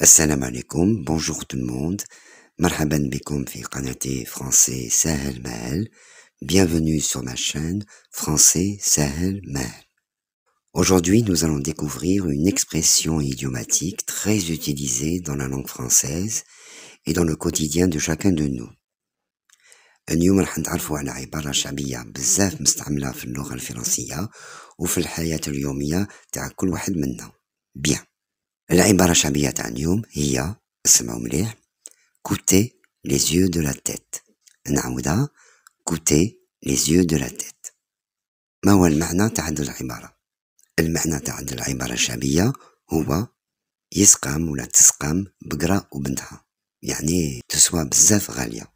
Assalamu alaikum, bonjour tout le monde. Marhaban bikum fi qanati français Sahel Mahel. Bienvenue sur ma chaîne français Sahel Mahel. Aujourd'hui, nous allons découvrir une expression idiomatique très utilisée dans la langue française et dans le quotidien de chacun de nous. اليوم راح نتعرفوا على عبارة شعبية بزاف مستعملة في اللغة الفرنسية وفي الحياة اليومية تاع كل واحد منا. Bien. La ibarra shabiya t'a niyum, hiya, smao m'leh, couté les yeux de la tête. Naouda, couté les yeux de la tête. Ma wa al mahna de la ibarra. El mahna t'a ad de yiskam ou b'gra ou b'n'da. te soit b'zaf raliya.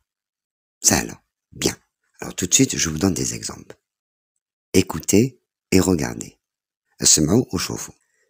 Sala. Bien. Alors tout de suite, je vous donne des exemples. Écoutez et regardez. Smao ou chauffou.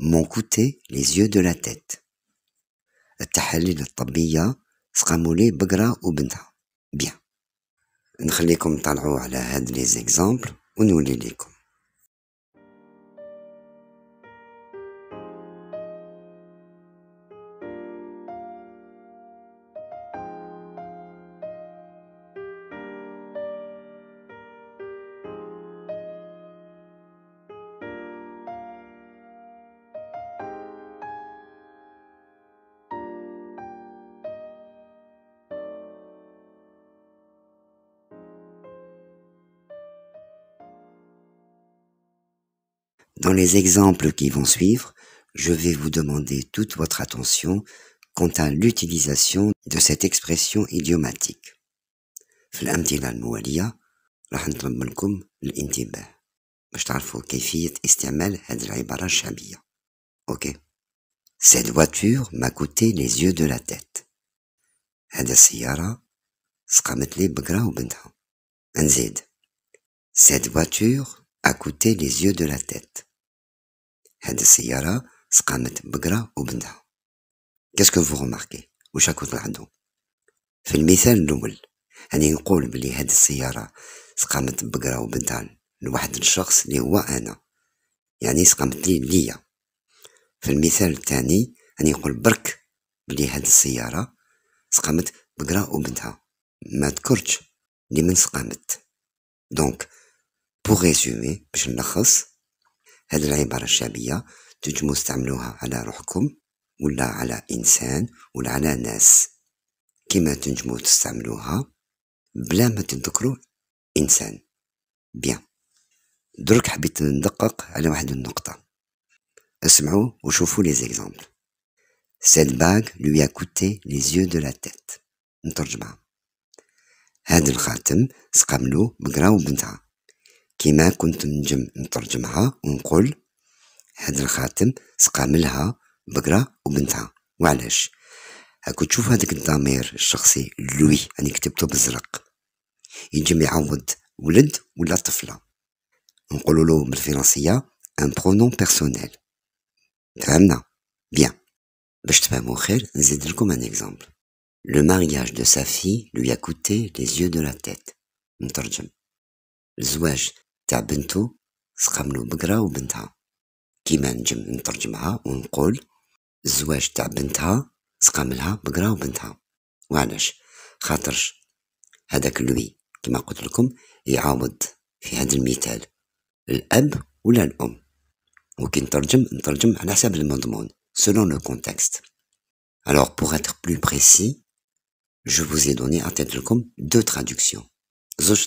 m'ont coûté les yeux de la tête. التحاليل الطبية سقامولي بقرة وبنتها بيان نخليكم طلعوا على هاد لي زيكزامبل ونولي ليكم Dans les exemples qui vont suivre, je vais vous demander toute votre attention quant à l'utilisation de cette expression idiomatique. Ok. Cette voiture m'a coûté les yeux de la tête. Cette voiture a coûté les yeux de la tête. هاد السيارة سقامت بقرة وبنتها كاسكو فو غوماركي وش راكو تلاحظو في المثال الأول أني نقول بلي هاد السيارة سقامت بقرة وبنتها لواحد الشخص اللي هو أنا يعني سقامت لي ليا في المثال الثاني أني نقول برك بلي هاد السيارة سقامت بقرة وبنتها ما ذكرتش لمن سقامت دونك بو ريزومي باش نلخص هذه العبارة الشعبية تنجمو تستعملوها على روحكم ولا على إنسان ولا على ناس كما تنجمو تستعملوها بلا ما تذكروا إنسان بيان درك حبيت ندقق على واحد النقطة اسمعوا وشوفوا لي زيكزامبل سيد باغ لو a لي زيو دو لا تيت نترجمها هاد الخاتم سقملو بقراو بنتها كيما كنت نجم نترجمها ونقول هذا الخاتم بقرة وبنتها وعلاش mariage de sa fille lui a coûté les yeux de la tête تاع بنتو سقاملو كيما نجم نترجمها ونقول الزواج تاع بنتها وعلاش هذاك قلت لكم في هذا المثال الاب ولا الام وكي على selon le contexte alors pour être plus précis je vous ai donné à tête deux traductions زوج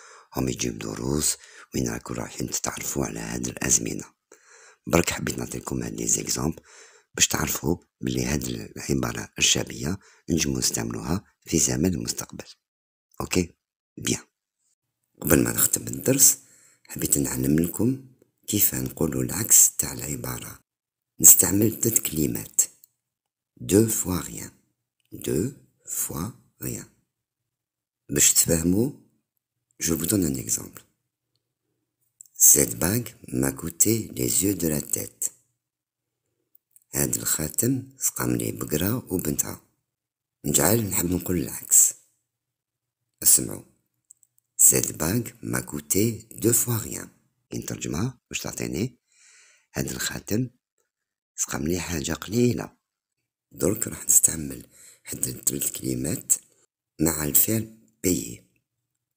هم يجيب دروس وين راكم رايحين تتعرفوا على هاد الازمنه برك حبيت نعطيكم هاد لي زيكزامبل باش تعرفوا بلي هاد العباره الشعبيه نجمو نستعملوها في زمن المستقبل اوكي بيان قبل ما نختم الدرس حبيت نعلم لكم كيف نقولوا العكس تاع العباره نستعمل ثلاث كلمات دو فوا غيان دو فوا غيان باش تفهموا Je vous donne un exemple. Cette bague m'a coûté les yeux de la tête. هاد الخاتم سقام لي بقرة وبنتها نجعل نحب نقول العكس اسمعوا سيت باغ ما كوتي دو فوا غيان نترجمها واش تعطيني هاد الخاتم سقام لي حاجة قليلة درك راح نستعمل حتى الثلاث كلمات مع الفعل بيي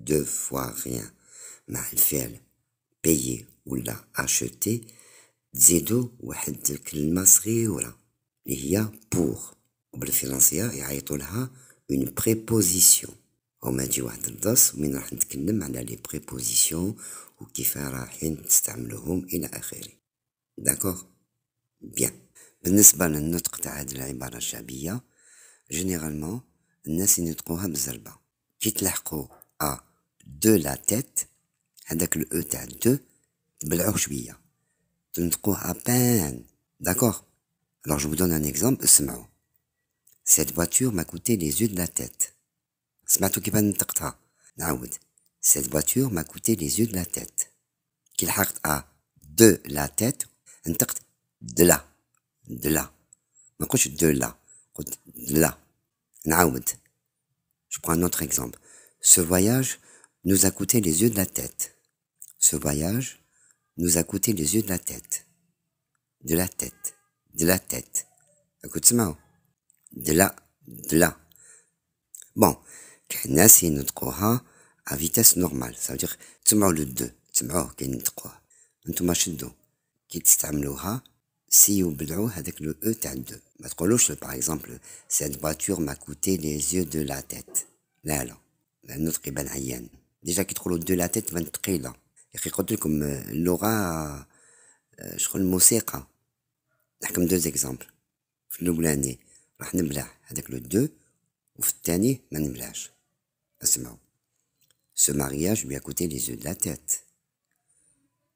deux fois rien. معالفعل ou ou اشتي تزيدو واحد الكلمة صغيرة اللي هي a وبالفرنسية يعيطولها اون بريبوزيسيون هما تجي واحد الدرس وين راح نتكلم على لي بريبوزيسيون وكيف نستعملوهم الى اخره للنطق تاع الناس ينطقوها كي de la tête avec le e de à peine d'accord alors je vous donne un exemple cette voiture m'a coûté les yeux de la tête cette voiture m'a coûté les yeux de la tête Qu'il de la tête de la de la de la de la je prends un autre exemple ce voyage nous a coûté les yeux de la tête. Ce voyage nous a coûté les yeux de la tête. De la tête. De la tête. De là. De là. Bon. notre ينطقوها à vitesse normale. Ça veut dire, m'as le 2. le C'est si انتم que كي le Si de هذاك 2. Ma par exemple, cette voiture m'a coûté les yeux de la tête. la notre Déjà, quand tu dis « de la tête », va fais « de la tête ». Tu peux comme euh, « Laura euh, »« je suis le musée ». On a deux exemples. Dans l'anglais, on parle le deux, Et dans le français, on parle de « de ».« Ce mariage lui a coûté les yeux de la tête ».«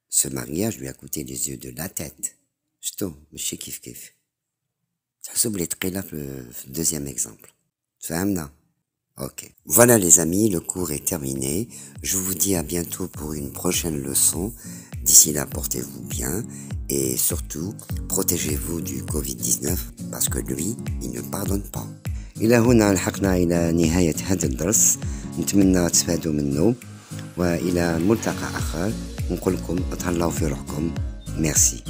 Ce mariage lui a coûté les yeux de la tête ».« Je t'aime, je t'aime ». Tu peux dire « de la tête » le deuxième exemple. Tu comprends Ok. Voilà les amis, le cours est terminé. Je vous dis à bientôt pour une prochaine leçon. D'ici là, portez-vous bien et surtout, protégez-vous du Covid-19 parce que lui, il ne pardonne pas. Merci.